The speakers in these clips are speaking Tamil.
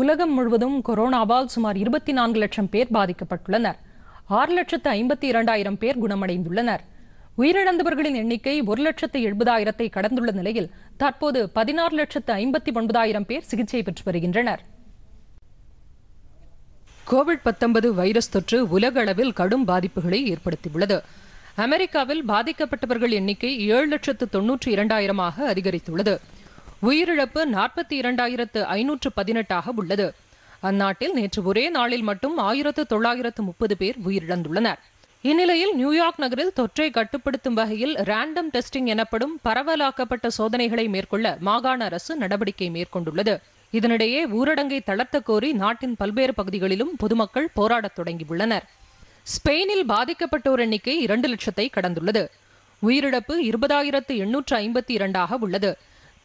உலகம் முழுவதும் கொரோனாவால் சுமார் இருபத்தி நான்கு லட்சம் பேர் பாதிக்கப்பட்டுள்ளனர் ஆறு லட்சத்து ஐம்பத்தி இரண்டாயிரம் பேர் குணமடைந்துள்ளனர் உயிரிழந்தவர்களின் எண்ணிக்கை ஒரு லட்சத்து எழுபதாயிரத்தை கடந்துள்ள நிலையில் தற்போது பதினாறு லட்சத்து ஐம்பத்தி ஒன்பதாயிரம் பேர் சிகிச்சை பெற்று வருகின்றனர் கோவிட் பத்தொன்பது வைரஸ் தொற்று உலக அளவில் கடும் பாதிப்புகளை ஏற்படுத்தியுள்ளது அமெரிக்காவில் பாதிக்கப்பட்டவர்கள் எண்ணிக்கை ஏழு லட்சத்து தொன்னூற்றி இரண்டாயிரமாக அதிகரித்துள்ளது உயிரிழப்பு நாற்பத்தி இரண்டாயிரத்து ஐநூற்று பதினெட்டாக உள்ளது அந்நாட்டில் நேற்று ஒரே நாளில் மட்டும் ஆயிரத்து தொள்ளாயிரத்து முப்பது பேர் உயிரிழந்துள்ளனர் இந்நிலையில் நியூயார்க் நகரில் தொற்றை கட்டுப்படுத்தும் வகையில் ரேண்டம் டெஸ்டிங் எனப்படும் பரவலாக்கப்பட்ட சோதனைகளை மேற்கொள்ள மாகாண அரசு நடவடிக்கை மேற்கொண்டுள்ளது இதனிடையே ஊரடங்கை தளர்த்த கோரி நாட்டின் பல்வேறு பகுதிகளிலும் பொதுமக்கள் போராடத் தொடங்கியுள்ளனர் ஸ்பெயினில் பாதிக்கப்பட்டோர் எண்ணிக்கை இரண்டு லட்சத்தை கடந்துள்ளது உயிரிழப்பு இருபதாயிரத்து எண்ணூற்று ஐம்பத்தி இரண்டாக உள்ளது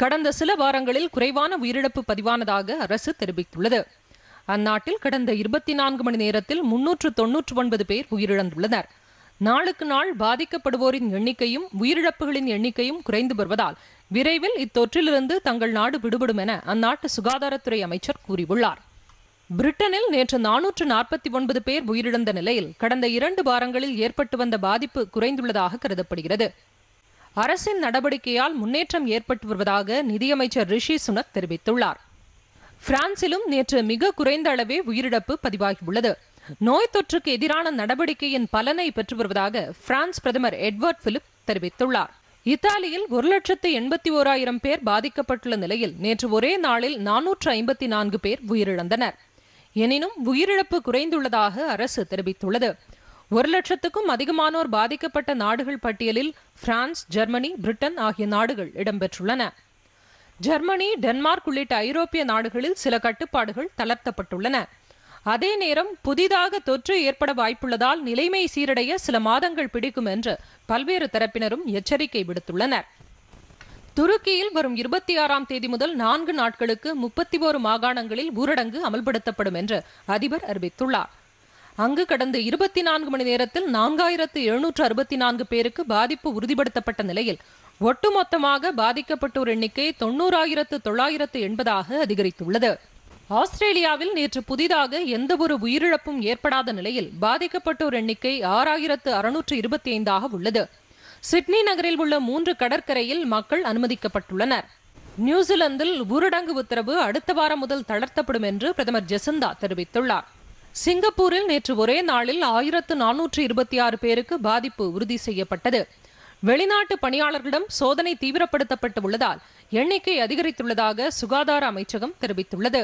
கடந்த சில வாரங்களில் குறைவான உயிரிழப்பு பதிவானதாக அரசு தெரிவித்துள்ளது அந்நாட்டில் கடந்த இருபத்தி நான்கு மணி நேரத்தில் முன்னூற்று தொன்னூற்று ஒன்பது பேர் உயிரிழந்துள்ளனர் நாளுக்கு நாள் பாதிக்கப்படுவோரின் எண்ணிக்கையும் உயிரிழப்புகளின் எண்ணிக்கையும் குறைந்து வருவதால் விரைவில் இத்தொற்றிலிருந்து தங்கள் நாடு விடுபடும் என அந்நாட்டு சுகாதாரத்துறை அமைச்சர் கூறியுள்ளார் பிரிட்டனில் நேற்று நானூற்று நாற்பத்தி ஒன்பது பேர் உயிரிழந்த நிலையில் கடந்த இரண்டு வாரங்களில் ஏற்பட்டு வந்த பாதிப்பு குறைந்துள்ளதாக கருதப்படுகிறது அரசின் நடவடிக்கையால் முன்னேற்றம் ஏற்பட்டு வருவதாக நிதியமைச்சர் ரிஷி சுனக் தெரிவித்துள்ளார் பிரான்சிலும் நேற்று மிக குறைந்த அளவே உயிரிழப்பு பதிவாகியுள்ளது நோய் தொற்றுக்கு எதிரான நடவடிக்கையின் பலனை பெற்று வருவதாக பிரான்ஸ் பிரதமர் எட்வர்ட் பிலிப் தெரிவித்துள்ளார் இத்தாலியில் ஒரு லட்சத்து எண்பத்தி ஓராயிரம் பேர் பாதிக்கப்பட்டுள்ள நிலையில் நேற்று ஒரே நாளில் நானூற்று ஐம்பத்தி நான்கு பேர் உயிரிழந்தனர் எனினும் உயிரிழப்பு குறைந்துள்ளதாக அரசு தெரிவித்துள்ளது ஒரு லட்சத்துக்கும் அதிகமானோர் பாதிக்கப்பட்ட நாடுகள் பட்டியலில் பிரான்ஸ் ஜெர்மனி பிரிட்டன் ஆகிய நாடுகள் இடம்பெற்றுள்ளன ஜெர்மனி டென்மார்க் உள்ளிட்ட ஐரோப்பிய நாடுகளில் சில கட்டுப்பாடுகள் தளர்த்தப்பட்டுள்ளன அதே நேரம் புதிதாக தொற்று ஏற்பட வாய்ப்புள்ளதால் நிலைமை சீரடைய சில மாதங்கள் பிடிக்கும் என்று பல்வேறு தரப்பினரும் எச்சரிக்கை விடுத்துள்ளனர் துருக்கியில் வரும் இருபத்தி ஆறாம் தேதி முதல் நான்கு நாட்களுக்கு முப்பத்தி ஓரு மாகாணங்களில் ஊரடங்கு அமல்படுத்தப்படும் என்று அதிபர் அறிவித்துள்ளார் அங்கு கடந்த இருபத்தி நான்கு மணி நேரத்தில் நான்காயிரத்து எழுநூற்று அறுபத்தி நான்கு பேருக்கு பாதிப்பு உறுதிப்படுத்தப்பட்ட நிலையில் ஒட்டுமொத்தமாக பாதிக்கப்பட்டோர் எண்ணிக்கை தொன்னூறாயிரத்து தொள்ளாயிரத்து எண்பதாக அதிகரித்துள்ளது ஆஸ்திரேலியாவில் நேற்று புதிதாக எந்தவொரு உயிரிழப்பும் ஏற்படாத நிலையில் பாதிக்கப்பட்டோர் எண்ணிக்கை ஆறாயிரத்து அறுநூற்று இருபத்தி ஐந்தாக உள்ளது சிட்னி நகரில் உள்ள மூன்று கடற்கரையில் மக்கள் அனுமதிக்கப்பட்டுள்ளனர் நியூசிலாந்தில் ஊரடங்கு உத்தரவு அடுத்த வாரம் முதல் தளர்த்தப்படும் என்று பிரதமர் ஜெசந்தா தெரிவித்துள்ளார் சிங்கப்பூரில் நேற்று ஒரே நாளில் ஆயிரத்து நானூற்று இருபத்தி ஆறு பேருக்கு பாதிப்பு உறுதி செய்யப்பட்டது வெளிநாட்டு பணியாளர்களிடம் சோதனை தீவிரப்படுத்தப்பட்டு உள்ளதால் எண்ணிக்கை அதிகரித்துள்ளதாக சுகாதார அமைச்சகம் தெரிவித்துள்ளது